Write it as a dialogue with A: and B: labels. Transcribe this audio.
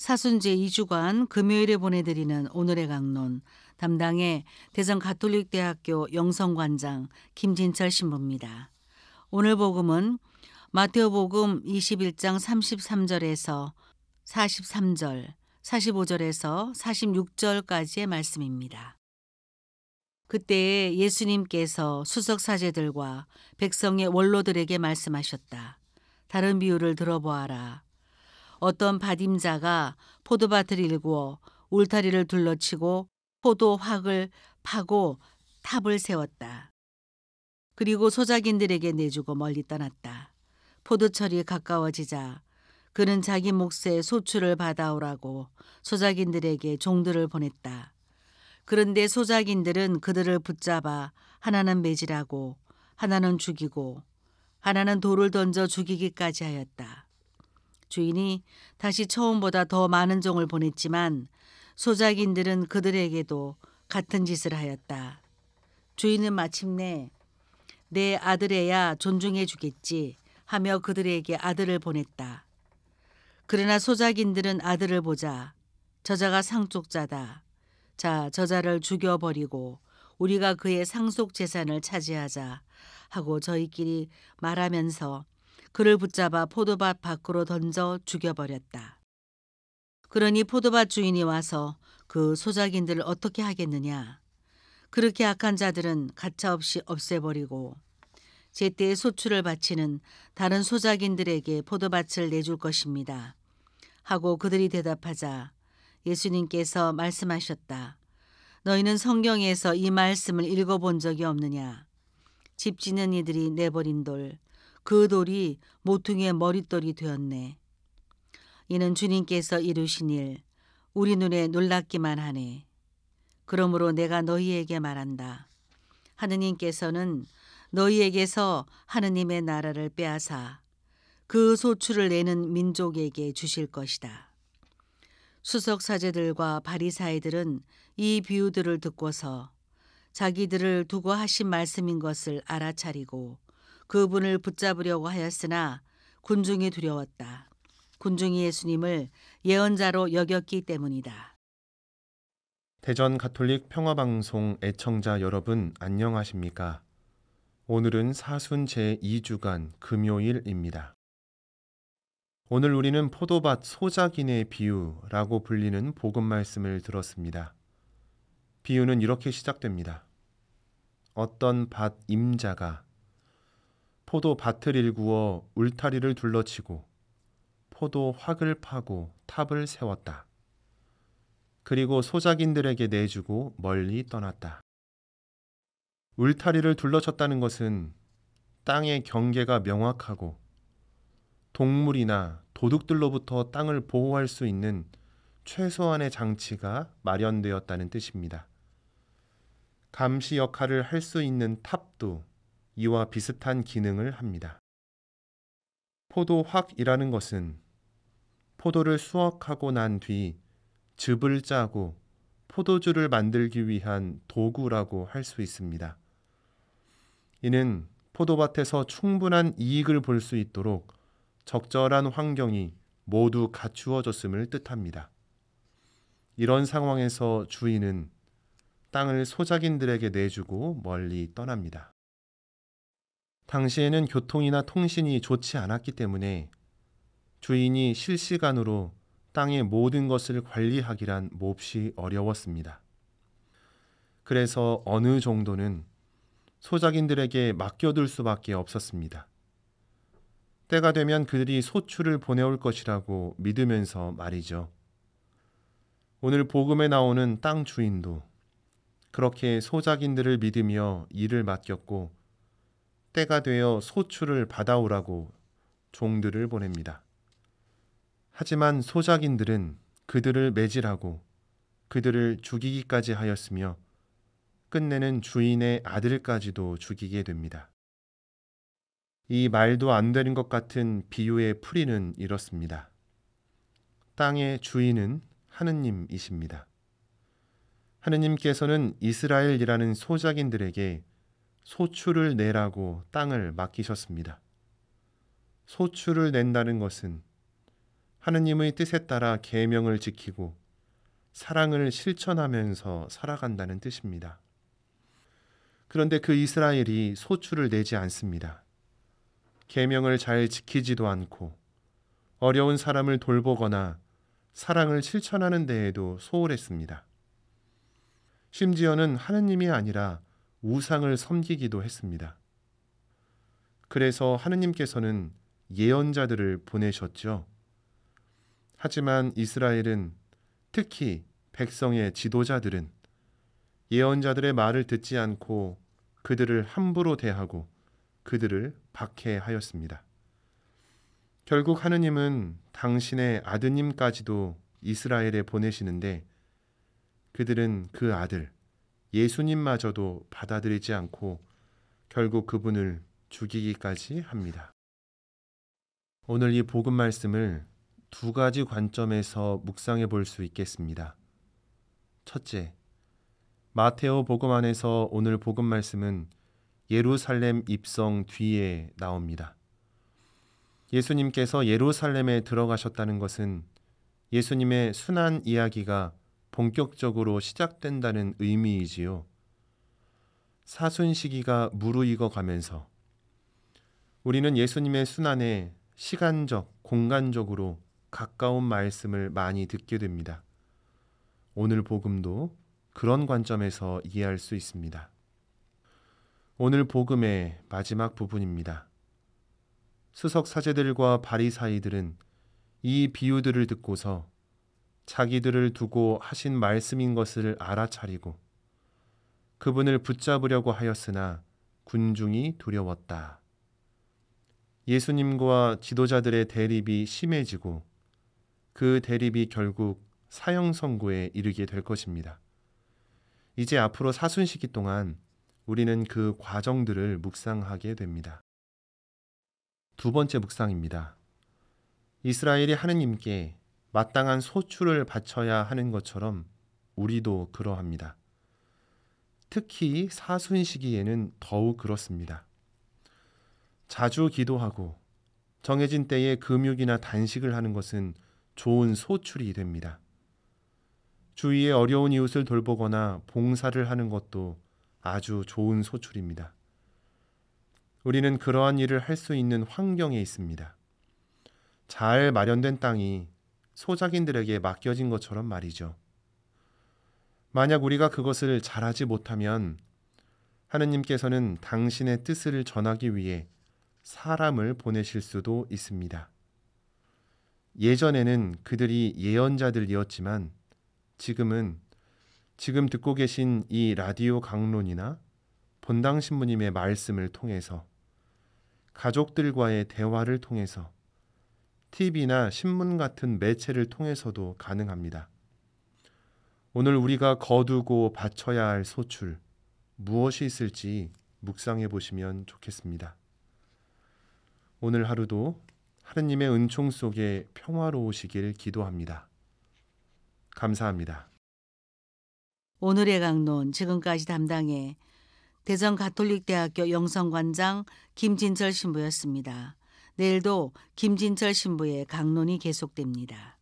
A: 사순제 2주간 금요일에 보내드리는 오늘의 강론 담당의 대전 가톨릭대학교 영성관장 김진철 신부입니다. 오늘 복음은 마테복음 21장 33절에서 43절, 45절에서 46절까지의 말씀입니다. 그때에 예수님께서 수석 사제들과 백성의 원로들에게 말씀하셨다. 다른 비유를 들어보아라. 어떤 바임자가 포도밭을 일구어 울타리를 둘러치고 포도확을 파고 탑을 세웠다. 그리고 소작인들에게 내주고 멀리 떠났다. 포도철이 가까워지자 그는 자기 몫의 소출을 받아오라고 소작인들에게 종들을 보냈다. 그런데 소작인들은 그들을 붙잡아 하나는 매질하고 하나는 죽이고 하나는 돌을 던져 죽이기까지 하였다. 주인이 다시 처음보다 더 많은 종을 보냈지만 소작인들은 그들에게도 같은 짓을 하였다. 주인은 마침내 내 아들에야 존중해 주겠지 하며 그들에게 아들을 보냈다. 그러나 소작인들은 아들을 보자 저자가 상속자다. 자, 저자를 죽여버리고 우리가 그의 상속 재산을 차지하자 하고 저희끼리 말하면서 그를 붙잡아 포도밭 밖으로 던져 죽여버렸다. 그러니 포도밭 주인이 와서 그 소작인들을 어떻게 하겠느냐. 그렇게 악한 자들은 가차없이 없애버리고 제때 소출을 바치는 다른 소작인들에게 포도밭을 내줄 것입니다. 하고 그들이 대답하자 예수님께서 말씀하셨다. 너희는 성경에서 이 말씀을 읽어본 적이 없느냐. 집 짓는 이들이 내버린 돌, 그 돌이 모퉁이의 머릿돌이 되었네. 이는 주님께서 이루신 일, 우리 눈에 놀랍기만 하네. 그러므로 내가 너희에게 말한다. 하느님께서는 너희에게서 하느님의 나라를 빼앗아 그 소출을 내는 민족에게 주실 것이다. 수석 사제들과 바리사이들은 이 비유들을 듣고서 자기들을 두고 하신 말씀인 것을 알아차리고 그분을 붙잡으려고 하였으나 군중이 두려웠다. 군중이 예수님을 예언자로 여겼기 때문이다.
B: 대전 가톨릭 평화방송 애청자 여러분 안녕하십니까? 오늘은 사순 제2주간 금요일입니다. 오늘 우리는 포도밭 소작인의 비유라고 불리는 복음 말씀을 들었습니다. 비유는 이렇게 시작됩니다. 어떤 밭 임자가 포도 밭을 일구어 울타리를 둘러치고 포도 확을 파고 탑을 세웠다. 그리고 소작인들에게 내주고 멀리 떠났다. 울타리를 둘러쳤다는 것은 땅의 경계가 명확하고 동물이나 도둑들로부터 땅을 보호할 수 있는 최소한의 장치가 마련되었다는 뜻입니다. 감시 역할을 할 수 있는 탑도 이와 비슷한 기능을 합니다. 포도확이라는 것은 포도를 수확하고 난 뒤 즙을 짜고 포도주를 만들기 위한 도구라고 할 수 있습니다. 이는 포도밭에서 충분한 이익을 볼 수 있도록 적절한 환경이 모두 갖추어졌음을 뜻합니다. 이런 상황에서 주인은 땅을 소작인들에게 내주고 멀리 떠납니다. 당시에는 교통이나 통신이 좋지 않았기 때문에 주인이 실시간으로 땅의 모든 것을 관리하기란 몹시 어려웠습니다. 그래서 어느 정도는 소작인들에게 맡겨둘 수밖에 없었습니다. 때가 되면 그들이 소출을 보내올 것이라고 믿으면서 말이죠. 오늘 복음에 나오는 땅 주인도 그렇게 소작인들을 믿으며 일을 맡겼고 때가 되어 소출을 받아오라고 종들을 보냅니다. 하지만 소작인들은 그들을 매질하고 그들을 죽이기까지 하였으며 끝내는 주인의 아들까지도 죽이게 됩니다. 이 말도 안 되는 것 같은 비유의 풀이는 이렇습니다. 땅의 주인은 하느님이십니다. 하느님께서는 이스라엘이라는 소작인들에게 소출을 내라고 땅을 맡기셨습니다. 소출을 낸다는 것은 하느님의 뜻에 따라 계명을 지키고 사랑을 실천하면서 살아간다는 뜻입니다. 그런데 그 이스라엘이 소출을 내지 않습니다. 계명을 잘 지키지도 않고 어려운 사람을 돌보거나 사랑을 실천하는 데에도 소홀했습니다. 심지어는 하느님이 아니라 우상을 섬기기도 했습니다. 그래서 하느님께서는 예언자들을 보내셨죠. 하지만 이스라엘은 특히 백성의 지도자들은 예언자들의 말을 듣지 않고 그들을 함부로 대하고 그들을 박해하였습니다. 결국 하느님은 당신의 아드님까지도 이스라엘에 보내시는데 그들은 그 아들, 예수님마저도 받아들이지 않고 결국 그분을 죽이기까지 합니다. 오늘 이 복음 말씀을 두 가지 관점에서 묵상해 볼 수 있겠습니다. 첫째, 마테오 복음 안에서 오늘 복음 말씀은 예루살렘 입성 뒤에 나옵니다. 예수님께서 예루살렘에 들어가셨다는 것은 예수님의 순한 이야기가 본격적으로 시작된다는 의미이지요. 사순 시기가 무르익어 가면서 우리는 예수님의 순환에 시간적, 공간적으로 가까운 말씀을 많이 듣게 됩니다. 오늘 복음도 그런 관점에서 이해할 수 있습니다. 오늘 복음의 마지막 부분입니다. 수석 사제들과 바리사이들은 이 비유들을 듣고서 자기들을 두고 하신 말씀인 것을 알아차리고 그분을 붙잡으려고 하였으나 군중이 두려웠다. 예수님과 지도자들의 대립이 심해지고 그 대립이 결국 사형 선고에 이르게 될 것입니다. 이제 앞으로 사순시기 동안 우리는 그 과정들을 묵상하게 됩니다. 두 번째 묵상입니다. 이스라엘이 하느님께 마땅한 소출을 바쳐야 하는 것처럼 우리도 그러합니다. 특히 사순 시기에는 더욱 그렇습니다. 자주 기도하고 정해진 때에 금육이나 단식을 하는 것은 좋은 소출이 됩니다. 주위의 어려운 이웃을 돌보거나 봉사를 하는 것도 아주 좋은 소출입니다. 우리는 그러한 일을 할 수 있는 환경에 있습니다. 잘 마련된 땅이 소작인들에게 맡겨진 것처럼 말이죠. 만약 우리가 그것을 잘하지 못하면 하느님께서는 당신의 뜻을 전하기 위해 사람을 보내실 수도 있습니다. 예전에는 그들이 예언자들이었지만 지금은 지금 듣고 계신 이 라디오 강론이나 본당 신부님의 말씀을 통해서 가족들과의 대화를 통해서 TV나 신문 같은 매체를 통해서도 가능합니다. 오늘 우리가 거두고 바쳐야 할 소출, 무엇이 있을지 묵상해 보시면 좋겠습니다. 오늘 하루도 하느님의 은총 속에 평화로우시길 기도합니다. 감사합니다.
A: 오늘의 강론 지금까지 담당해 대전 가톨릭대학교 영성관장 김진철 신부였습니다. 내일도 김진철 신부의 강론이 계속됩니다.